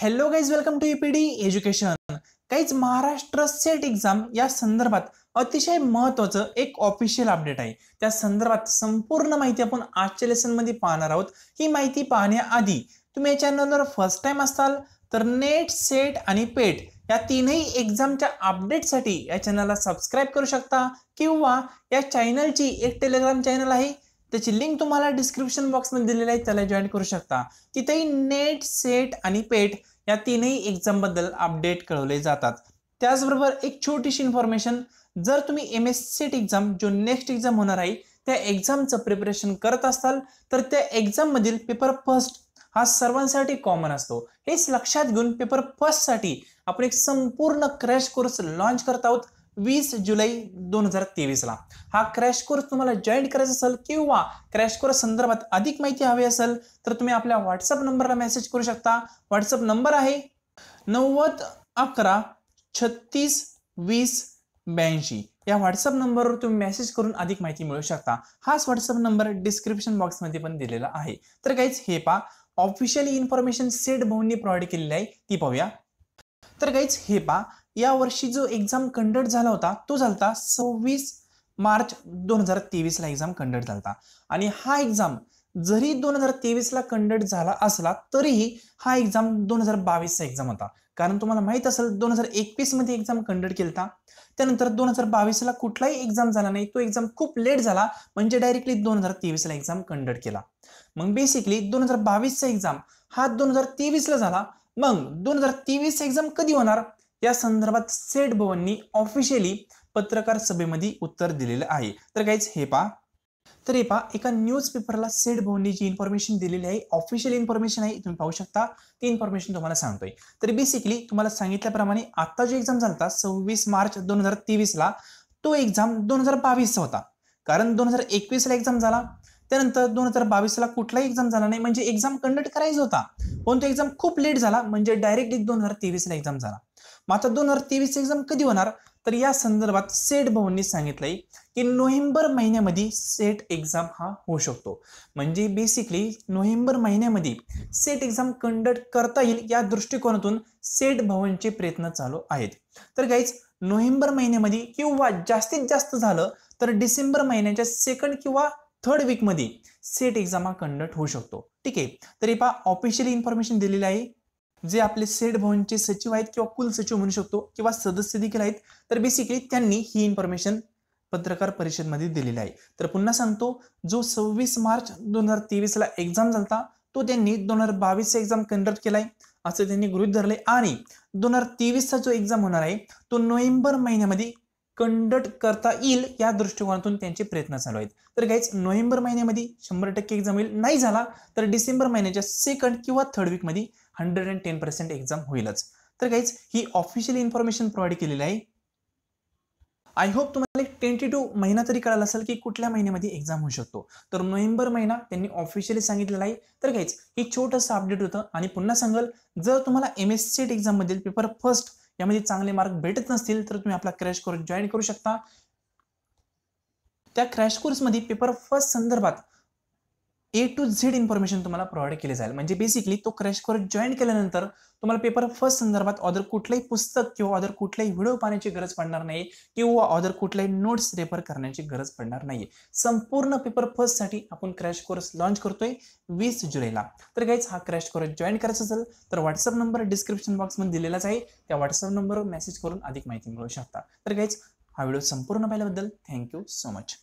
hello guys welcome to P D education काहीच Maharashtra set exam या संदर्भात अतिशय महत्त्वाचं एक ऑफिशियल अपडेट आहे त्या संदर्भात संपूर्ण माहिती आपण आजच्या लेसनमध्ये पाहणार आहोत ही माहिती पाहण्याआधी तुम्ही या चॅनलवर फर्स्ट टाईम असाल तर नेट सेट आणि पेट या तीनही एक्झामच्या अपडेटसाठी या चॅनलला सबस्क्राईब करू शकता किंवा या चॅनलची एक टेलिग्राम चॅनल आहे त्याची लिंक तुम्हाला डिस्क्रिप्शन बॉक्समध्ये दिलेली आहे त्याला जॉईन करू शकता तिथेही नेट सेट आणि पेट या तीनही एक्झामबद्दल अपडेट कळवले जातात त्याचबरोबर एक छोटीशी इन्फॉर्मेशन जर तुम्ही एम एस सेट एक्झाम जो नेक्स्ट एक्झाम होणार आहे त्या एक्झामचं प्रिपरेशन करत असाल तर त्या एक्झाममधील पेपर फर्स्ट हा सर्वांसाठी कॉमन असतो हेच लक्षात घेऊन पेपर फर्स्टसाठी आपण एक संपूर्ण क्रॅश कोर्स लॉन्च करत आहोत वीस जुलै दोन हजार तेवीसला हा क्रॅश कोर्स तुम्हाला जॉईन करायचा असेल किंवा क्रॅश कोर्स संदर्भात अधिक माहिती हवी असेल तर तुम्ही आपल्या व्हॉट्सअप नंबरला मेसेज करू शकता व्हॉट्सअप नंबर आहे नव्वद अकरा छत्तीस वीस ब्याऐंशी या व्हॉट्सअप नंबरवर तुम्ही मेसेज करून अधिक माहिती मिळू शकता हाच व्हॉट्सअप नंबर डिस्क्रिप्शन बॉक्समध्ये पण दिलेला आहे तर काहीच हे पा ऑफिशियली इन्फॉर्मेशन सेट भाऊंनी प्रोव्हाइड केलेली आहे ती पाहूया तर काहीच हे पा या वर्षी जो एक्झाम कंडक्ट झाला होता तो झाला होता सव्वीस मार्च दोन हजार तेवीसला एक्झाम कंडक्ट झाला होता आणि हा एक्झाम जरी दोन हजार तेवीसला कंडक्ट झाला असला तरीही हा एक्झाम दोन हजार बावीसचा एक्झाम होता कारण तुम्हाला माहित असेल दोन हजार एकवीसमध्ये एक्झाम कंडक्ट केला त्यानंतर दोन हजार बावीसला कुठलाही एक्झाम झाला नाही तो एक्झाम खूप लेट झाला म्हणजे डायरेक्टली दोन हजार तेवीसला एक्झाम कंडक्ट केला मग बेसिकली दोन हजार बावीसचा एक्झाम हा दोन हजार तेवीसला झाला मग दोन हजार तेवीसचा एक्झाम कधी होणार या संदर्भात सेठ भवननी ऑफिशियली पत्रकार सभेमध्ये उत्तर दिलेलं आहे तर काहीच हे पा तर हे पा एका न्यूज पेपरला सेट भवननी जी इन्फॉर्मेशन दिलेली आहे ऑफिशियल इन्फॉर्मेशन आहे तुम्ही पाहू शकता ती इन्फॉर्मेशन तुम्हाला सांगतोय तर बेसिकली तुम्हाला सांगितल्याप्रमाणे आता जो एक्झाम झाला सव्वीस मार्च दोन हजार तेवीसला तो एक्झाम दोन हजार बावीसचा होता कारण दोन हजार एकवीसला एक्झाम झाला त्यानंतर दोन हजार बावीसला कुठलाही एक्झाम झाला नाही म्हणजे एक्झाम कंडक्ट करायचा होता पण तो एक्झाम खूप लेट झाला म्हणजे डायरेक्ट दोन हजार तेवीसला एक्झाम झाला मग आता दोन हजार तेवीस एक्झाम कधी होणार तर या संदर्भात सेट भवननी सांगितलंय की नोव्हेंबर महिन्यामध्ये सेट एक्झाम हा होऊ शकतो म्हणजे बेसिकली नोव्हेंबर महिन्यामध्ये सेट एक्झाम कंडक्ट करता येईल या दृष्टिकोनातून सेट भवनचे प्रयत्न चालू आहेत तर काहीच नोव्हेंबर महिन्यामध्ये किंवा जास्तीत जास्त झालं तर डिसेंबर महिन्याच्या सेकंड किंवा थर्ड वीकमध्ये सेट एक्झाम हा कंडक्ट होऊ शकतो ठीक आहे तरी पहा ऑफिशियली इन्फॉर्मेशन दिलेली आहे जे आपले सेट भवनचे सचिव आहेत किंवा कुल सचिव म्हणू शकतो किंवा सदस्य देखील आहेत तर बेसिकली त्यांनी ही इन्फॉर्मेशन पत्रकार परिषदमध्ये दिलेली आहे तर पुन्हा सांगतो जो सव्वीस मार्च दोन हजार तेवीसला एक्झाम झाला तो त्यांनी दोन हजार बावीसचा एक्झाम कंडक्ट केलाय असं त्यांनी गृहित धरले आणि दोन हजार तेवीसचा जो एक्झाम होणार आहे तो नोव्हेंबर महिन्यामध्ये कंडक्ट करता येईल या दृष्टिकोनातून त्यांचे प्रयत्न चालू आहेत तर गाईज नोव्हेंबर महिन्यामध्ये शंभर टक्के एक्झाम होईल नाही झाला तर डिसेंबर महिन्याच्या सेकंड किंवा थर्ड वीकमध्ये hundred and ten percent exam होईलच तर गाईज ही ऑफिशियल इन्फॉर्मेशन प्रोव्हाइड केलेली आहे आय होप तुम्हाला एक टू महिना तरी कळाला असेल की कुठल्या महिन्यामध्ये एक्झाम होऊ शकतो तर नोव्हेंबर महिना त्यांनी ऑफिशियली सांगितलेला आहे तर काहीच हे छोटंसं अपडेट होतं आणि पुन्हा सांगाल जर तुम्हाला एम एस सी एक्झाममधील पेपर फर्स्ट यामध्ये चांगले मार्क भेटत नसतील तर तुम्ही आपला क्रॅश कोर्स जॉईन करू शकता त्या क्रॅश कोर्समध्ये पेपर फर्स्ट संदर्भात ए टू झेड इन्फॉर्मेशन तुम्हाला प्रोव्हाइड केले जाईल म्हणजे बेसिकली तो क्रॅश कोर्स जॉईन केल्यानंतर तुम्हाला पेपर फर्स्ट संदर्भात ऑदर कुठलंही पुस्तक किंवा ऑदर कुठलाही व्हिडिओ पाहण्याची गरज पडणार नाही किंवा ऑदर कुठलाही नोट्स रेफर करण्याची गरज पडणार नाही संपूर्ण पेपर फर्स्टसाठी आपण क्रॅश कोर्स लॉन्च करतोय वीस जुलैला तर काहीच हा क्रॅश कोर्स जॉईन करायचा असेल तर व्हॉट्सअप नंबर डिस्क्रिप्शन बॉक्समध्ये दिलेलाच आहे त्या व्हॉट्सअप नंबरवर मेसेज करून अधिक माहिती मिळू शकता तर काहीच हा व्हिडिओ संपूर्ण पाहिल्याबद्दल थँक्यू सो मच